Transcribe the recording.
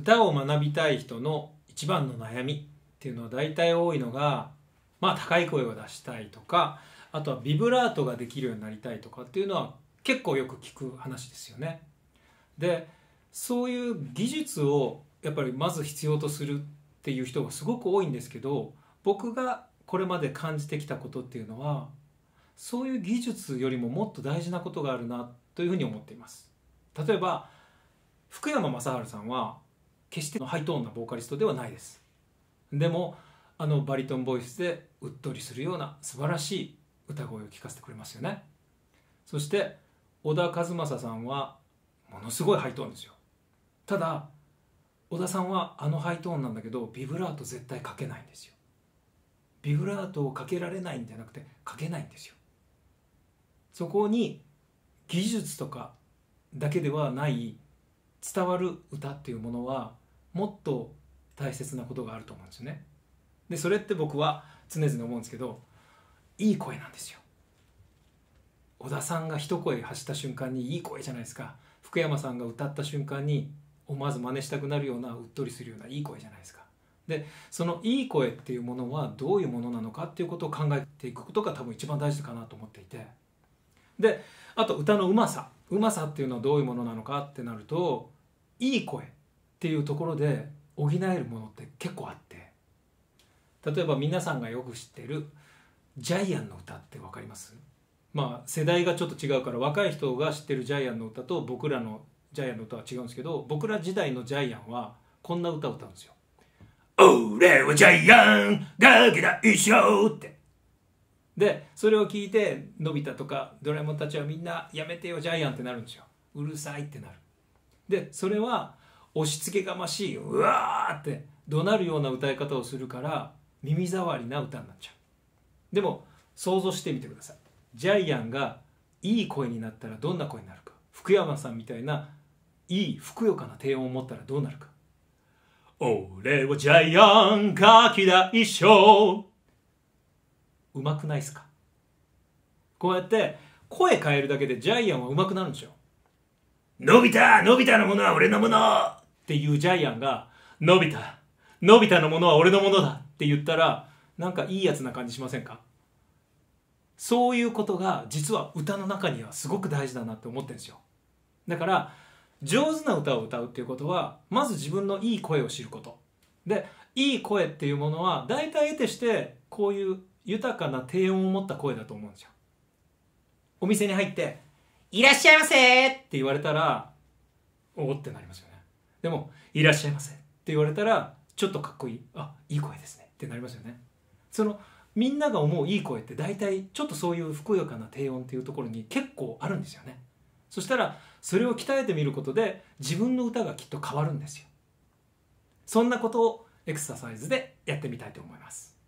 歌を学びたい人の一番の悩みっていうのは大体多いのがまあ高い声を出したいとかあとはビブラートができるようになりたいとかっていうのは結構よく聞く話ですよね。でそういう技術をやっぱりまず必要とするっていう人がすごく多いんですけど僕がこれまで感じてきたことっていうのはそういう技術よりももっと大事なことがあるなというふうに思っています。例えば福山雅治さんは決してハイトーンなボーカリストではないですでもあのバリトンボイスでうっとりするような素晴らしい歌声を聴かせてくれますよねそして小田和正さんはものすごいハイトーンですよただ小田さんはあのハイトーンなんだけどビブラート絶対かけないんですよビブラートをかけられないんじゃなくてかけないんですよそこに技術とかだけではない伝わる歌っていうものはもっと大切なことがあると思うんですよねでそれって僕は常々思うんですけどいい声なんですよ小田さんが一声発した瞬間にいい声じゃないですか福山さんが歌った瞬間に思わず真似したくなるようなうっとりするようないい声じゃないですかでそのいい声っていうものはどういうものなのかっていうことを考えていくことが多分一番大事かなと思っていてであと歌のうまさうまさっていうのはどういうものなのかってなるといい声っていうところで補えるものって結構あって例えば皆さんがよく知ってるジャイアンの歌って分かりますまあ世代がちょっと違うから若い人が知ってるジャイアンの歌と僕らのジャイアンの歌は違うんですけど僕ら時代のジャイアンはこんな歌を歌うんですよ。俺はジャイアンーけだ一生って。でそれを聞いてのび太とかドラえもんたちはみんなやめてよジャイアンってなるんですよ。うるさいってなる。でそれは押し付けがましいうわーって怒鳴るような歌い方をするから耳障りな歌になっちゃうでも想像してみてくださいジャイアンがいい声になったらどんな声になるか福山さんみたいないいふくよかな低音を持ったらどうなるか俺はジャイアンがキだ一生うまくないっすかこうやって声変えるだけでジャイアンはうまくなるんですよ伸びた伸びたのものは俺のものっていうジャイアンが、のび太、のび太のものは俺のものだって言ったら、なんかいいやつな感じしませんかそういうことが実は歌の中にはすごく大事だなって思ってるんですよ。だから、上手な歌を歌うっていうことは、まず自分のいい声を知ること。で、いい声っていうものは、大体得てして、こういう豊かな低音を持った声だと思うんですよ。お店に入って、いらっしゃいませって言われたら、おってなりますよでも「いらっしゃいませ」って言われたらちょっとかっこいいあいい声ですねってなりますよねそのみんなが思ういい声って大体ちょっとそういうふくよかな低音っていうところに結構あるんですよねそしたらそれを鍛えてみることで自分の歌がきっと変わるんですよそんなことをエクササイズでやってみたいと思います